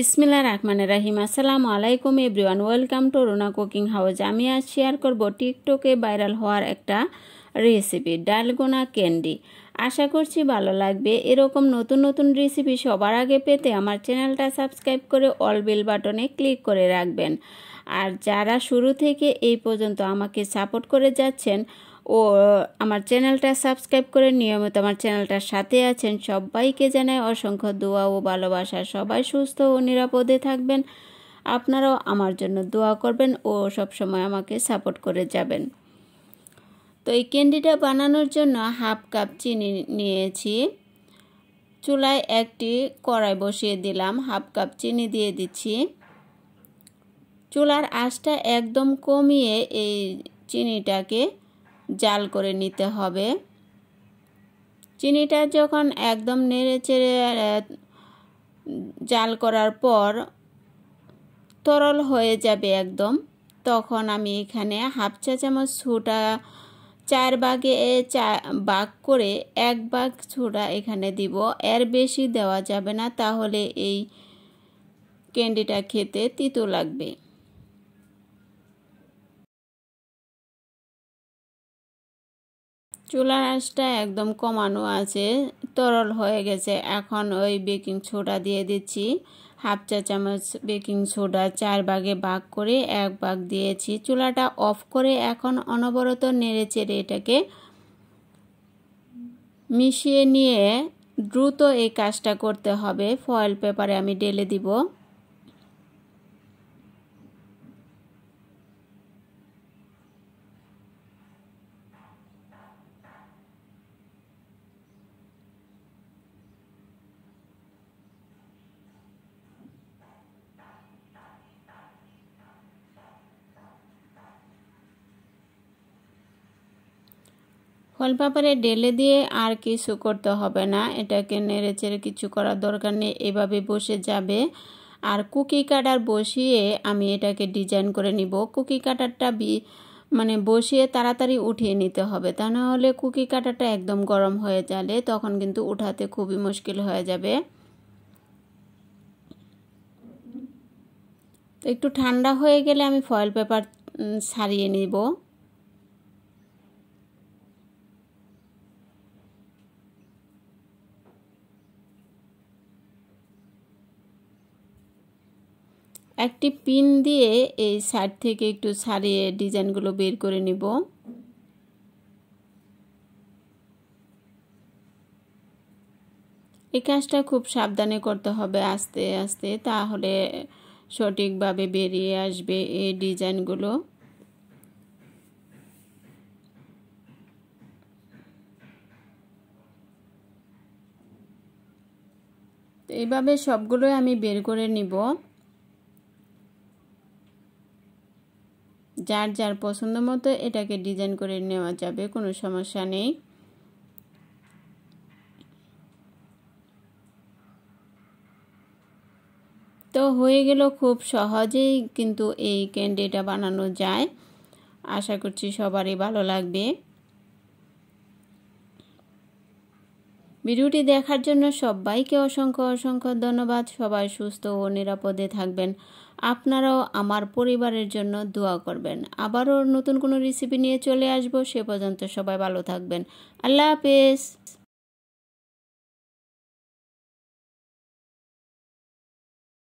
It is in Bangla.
ইসমিল্লা রহমান রাহিম আসসালামু আলাইকুম everyone welcome to Rona cooking house আমি আজ শেয়ার করব টিকটকে ভাইরাল হওয়ার একটা রেসিপি ডালগোনা ক্যান্ডি আশা করছি ভালো লাগবে এরকম নতুন নতুন রেসিপি সবার আগে পেতে আমার চ্যানেলটা সাবস্ক্রাইব করে অল বেল বাটনে ক্লিক করে রাখবেন আর যারা শুরু থেকে এই পর্যন্ত আমাকে সাপোর্ট করে যাচ্ছেন ও আমার চ্যানেলটা সাবস্ক্রাইব করে নিয়মিত আমার চ্যানেলটার সাথে আছেন সবাইকে জানাই অসংখ্য দোয়া ও ভালোবাসা সবাই সুস্থ ও নিরাপদে থাকবেন আপনারাও আমার জন্য দোয়া করবেন ও সবসময় আমাকে সাপোর্ট করে যাবেন তো এই ক্যান্ডিটা বানানোর জন্য হাফ কাপ চিনি নিয়েছি চুলায় একটি কড়াই বসিয়ে দিলাম হাফ কাপ চিনি দিয়ে দিচ্ছি চুলার আঁচটা একদম কমিয়ে এই চিনিটাকে জাল করে নিতে হবে চিনিটা যখন একদম নেড়ে চেড়ে জাল করার পর তরল হয়ে যাবে একদম তখন আমি এখানে হাফ চা চামচ ছোটা চার বাগে চা বাগ করে এক বাগ ছোটা এখানে দিব এর বেশি দেওয়া যাবে না তাহলে এই ক্যান্ডিটা খেতে তিতো লাগবে চুলার আঁচটা একদম কমানো আছে তরল হয়ে গেছে এখন ওই বেকিং সোডা দিয়ে দিচ্ছি হাফ চা চামচ বেকিং সোডা চার ভাগে ভাগ করে এক ভাগ দিয়েছি চুলাটা অফ করে এখন অনবরত নেড়ে চেড়ে এটাকে মিশিয়ে নিয়ে দ্রুত এই কাজটা করতে হবে ফয়েল পেপারে আমি ডেলে দিব ফল পেপারে ডেলে দিয়ে আর কিছু করতে হবে না এটাকে নেড়ে চেড়ে কিছু করার দরকার নেই এভাবে বসে যাবে আর কুকি কাটার বসিয়ে আমি এটাকে ডিজাইন করে নিব কুকি কাটারটা বি মানে বসিয়ে তাড়াতাড়ি উঠিয়ে নিতে হবে তা না হলে কুকি কাটারটা একদম গরম হয়ে যাবে তখন কিন্তু উঠাতে খুবই মুশকিল হয়ে যাবে তো একটু ঠান্ডা হয়ে গেলে আমি ফয়েল পেপার ছাড়িয়ে নিব একটি পিন দিয়ে এই সাইড থেকে একটু সারিয়ে ডিজাইনগুলো বের করে নিব এই কাজটা খুব সাবধানে করতে হবে আস্তে আস্তে তাহলে সঠিকভাবে বেরিয়ে আসবে এই ডিজাইনগুলো এইভাবে সবগুলোই আমি বের করে নিব যার যার পছন্দ মতো এটাকে ডিজাইন করে নেওয়া যাবে কোনো সমস্যা নেই তো হয়ে গেল খুব সহজেই কিন্তু এই ক্যান্ডিটা বানানো যায় আশা করছি সবারই ভালো লাগবে ভিডিওটি দেখার জন্য সবাইকে অসংখ্য অসংখ্য ধন্যবাদ সবাই সুস্থ ও নিরাপদে থাকবেন আপনারাও আমার পরিবারের জন্য দোয়া করবেন আবারও নতুন কোনো রেসিপি নিয়ে চলে আসবো সে পর্যন্ত সবাই ভালো থাকবেন আল্লাহ হাফেজ